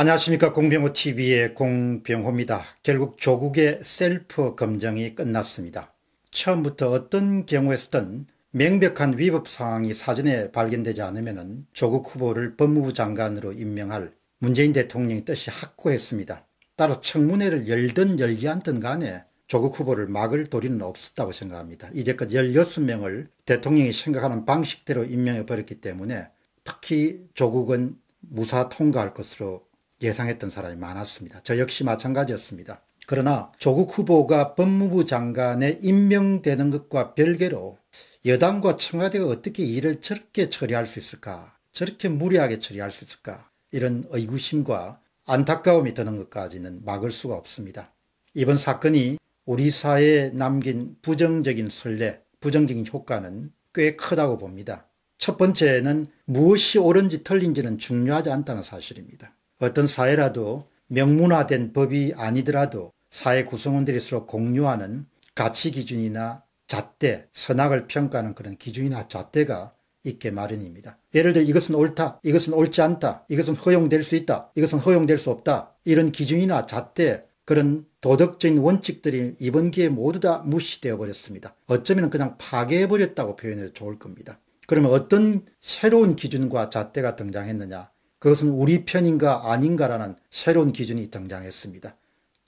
안녕하십니까 공병호TV의 공병호입니다. 결국 조국의 셀프 검증이 끝났습니다. 처음부터 어떤 경우에서든 명백한 위법 상황이 사전에 발견되지 않으면 조국 후보를 법무부 장관으로 임명할 문재인 대통령의 뜻이 확고했습니다. 따로 청문회를 열든 열지 않든 간에 조국 후보를 막을 도리는 없었다고 생각합니다. 이제껏 16명을 대통령이 생각하는 방식대로 임명해버렸기 때문에 특히 조국은 무사 통과할 것으로 예상했던 사람이 많았습니다. 저 역시 마찬가지였습니다. 그러나 조국 후보가 법무부 장관에 임명되는 것과 별개로 여당과 청와대가 어떻게 일을 저렇게 처리할 수 있을까? 저렇게 무리하게 처리할 수 있을까? 이런 의구심과 안타까움이 드는 것까지는 막을 수가 없습니다. 이번 사건이 우리 사회에 남긴 부정적인 설례 부정적인 효과는 꽤 크다고 봅니다. 첫 번째는 무엇이 옳은지 틀린지는 중요하지 않다는 사실입니다. 어떤 사회라도 명문화된 법이 아니더라도 사회 구성원들이 서로 공유하는 가치 기준이나 잣대, 선악을 평가하는 그런 기준이나 잣대가 있게 마련입니다. 예를 들어 이것은 옳다, 이것은 옳지 않다, 이것은 허용될 수 있다, 이것은 허용될 수 없다. 이런 기준이나 잣대, 그런 도덕적인 원칙들이 이번 기회에 모두 다 무시되어 버렸습니다. 어쩌면 그냥 파괴해 버렸다고 표현해도 좋을 겁니다. 그러면 어떤 새로운 기준과 잣대가 등장했느냐? 그것은 우리 편인가 아닌가라는 새로운 기준이 등장했습니다.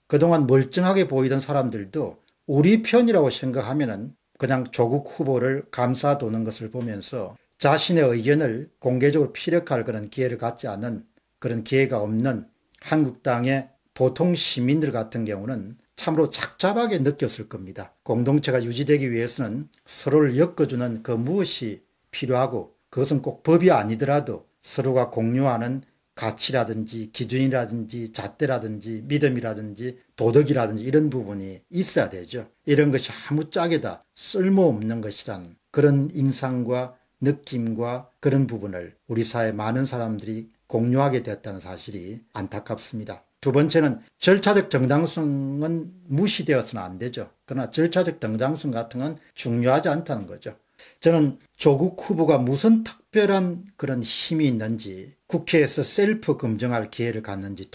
그동안 멀쩡하게 보이던 사람들도 우리 편이라고 생각하면은 그냥 조국 후보를 감싸도는 것을 보면서 자신의 의견을 공개적으로 피력할 그런 기회를 갖지 않는 그런 기회가 없는 한국당의 보통 시민들 같은 경우는 참으로 착잡하게 느꼈을 겁니다. 공동체가 유지되기 위해서는 서로를 엮어주는 그 무엇이 필요하고 그것은 꼭 법이 아니더라도 서로가 공유하는 가치라든지 기준이라든지 잣대라든지 믿음이라든지 도덕이라든지 이런 부분이 있어야 되죠. 이런 것이 아무짝에 다 쓸모없는 것이란 그런 인상과 느낌과 그런 부분을 우리 사회 많은 사람들이 공유하게 되었다는 사실이 안타깝습니다. 두 번째는 절차적 정당성은 무시되어서는 안 되죠. 그러나 절차적 정당성 같은 건 중요하지 않다는 거죠. 저는 조국 후보가 무슨 특별한 그런 힘이 있는지 국회에서 셀프 검증할 기회를 갖는지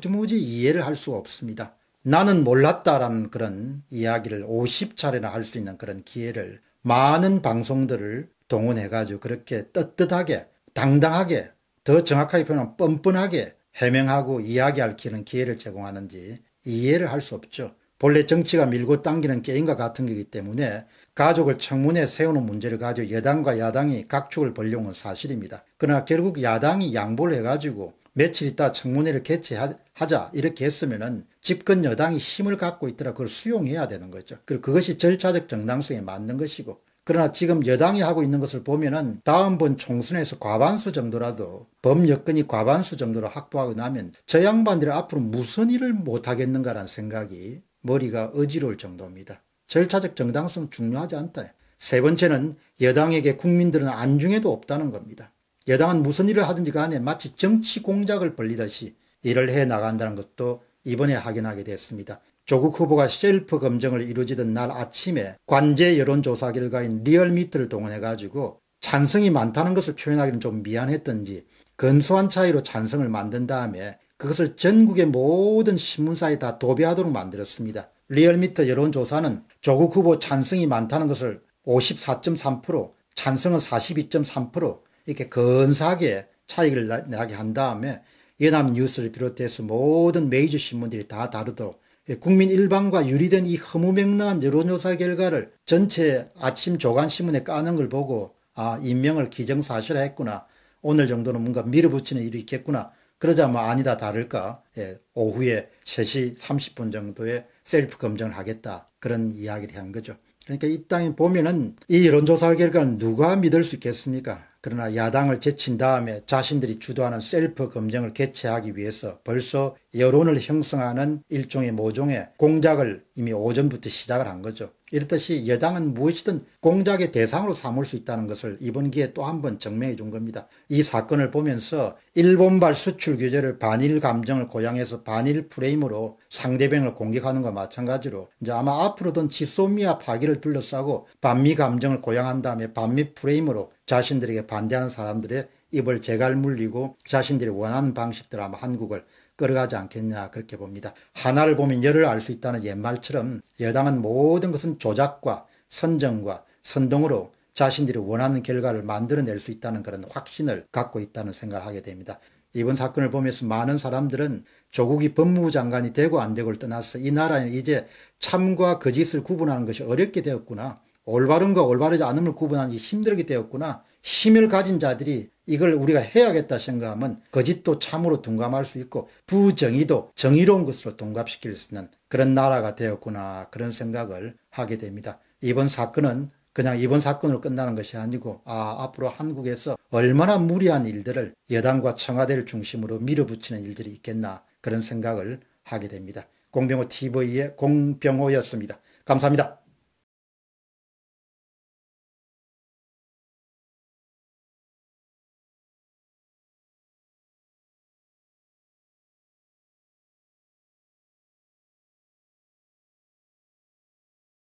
도무지 이해를 할 수가 없습니다. 나는 몰랐다라는 그런 이야기를 50차례나 할 수 있는 그런 기회를 많은 방송들을 동원해가지고 그렇게 떳떳하게 당당하게 더 정확하게 표현하면 뻔뻔하게 해명하고 이야기할 기회를 제공하는지 이해를 할 수 없죠. 본래 정치가 밀고 당기는 게임과 같은 것이기 때문에 가족을 청문에 회 세우는 문제를 가지고 여당과 야당이 각축을 벌려온 건 사실입니다. 그러나 결국 야당이 양보를 해가지고 며칠 있다 청문회를 개최하자 이렇게 했으면은 집권 여당이 힘을 갖고 있더라 그걸 수용해야 되는 거죠. 그리고 그것이 절차적 정당성에 맞는 것이고 그러나 지금 여당이 하고 있는 것을 보면은 다음번 총선에서 과반수 정도라도 범여건이 과반수 정도로 확보하고 나면 저 양반들이 앞으로 무슨 일을 못하겠는가라는 생각이 머리가 어지러울 정도입니다. 절차적 정당성 중요하지 않다. 세 번째는 여당에게 국민들은 안중에도 없다는 겁니다. 여당은 무슨 일을 하든지 간에 마치 정치 공작을 벌리듯이 일을 해 나간다는 것도 이번에 확인하게 됐습니다. 조국 후보가 셀프 검증을 이루어지던 날 아침에 관제 여론조사 결과인 리얼미터를 동원해가지고 찬성이 많다는 것을 표현하기는 좀 미안했던지 근소한 차이로 찬성을 만든 다음에 그것을 전국의 모든 신문사에 다 도배하도록 만들었습니다. 리얼미터 여론조사는 조국 후보 찬성이 많다는 것을 54.3%, 찬성은 42.3% 이렇게 건사하게 차익을 나게 한 다음에 연합뉴스를 비롯해서 모든 메이저 신문들이 다 다루도록 국민 일반과 유리된 이 허무맹랑한 여론조사 결과를 전체 아침 조간신문에 까는 걸 보고 아 인명을 기정사실화했구나 오늘 정도는 뭔가 밀어붙이는 일이 있겠구나 그러자 뭐 아니다 다를까 예, 오후에 3시 30분 정도에 셀프 검증을 하겠다 그런 이야기를 한 거죠. 그러니까 이 땅에 보면은 이 여론조사 결과는 누가 믿을 수 있겠습니까? 그러나 야당을 제친 다음에 자신들이 주도하는 셀프 검증을 개최하기 위해서 벌써 여론을 형성하는 일종의 모종의 공작을 이미 오전부터 시작을 한 거죠. 이렇듯이 여당은 무엇이든 공작의 대상으로 삼을 수 있다는 것을 이번 기회에 또 한 번 증명해 준 겁니다. 이 사건을 보면서 일본발 수출 규제를 반일 감정을 고양해서 반일 프레임으로 상대방을 공격하는 것과 마찬가지로 이제 아마 앞으로든 지소미아 파기를 둘러싸고 반미 감정을 고양한 다음에 반미 프레임으로 자신들에게 반대하는 사람들의 입을 제갈 물리고 자신들이 원하는 방식대로 아마 한국을 끌어가지 않겠냐 그렇게 봅니다. 하나를 보면 열을 알 수 있다는 옛말처럼 여당은 모든 것은 조작과 선정과 선동으로 자신들이 원하는 결과를 만들어낼 수 있다는 그런 확신을 갖고 있다는 생각을 하게 됩니다. 이번 사건을 보면서 많은 사람들은 조국이 법무부 장관이 되고 안 되고를 떠나서 이 나라는 이제 참과 거짓을 구분하는 것이 어렵게 되었구나. 올바른과 올바르지 않음을 구분하는 게 힘들게 되었구나. 힘을 가진 자들이 이걸 우리가 해야겠다 생각하면 거짓도 참으로 동감할 수 있고 부정의도 정의로운 것으로 동감시킬 수 있는 그런 나라가 되었구나 그런 생각을 하게 됩니다. 이번 사건은 그냥 이번 사건으로 끝나는 것이 아니고 아 앞으로 한국에서 얼마나 무리한 일들을 여당과 청와대를 중심으로 밀어붙이는 일들이 있겠나 그런 생각을 하게 됩니다. 공병호 TV의 공병호였습니다. 감사합니다.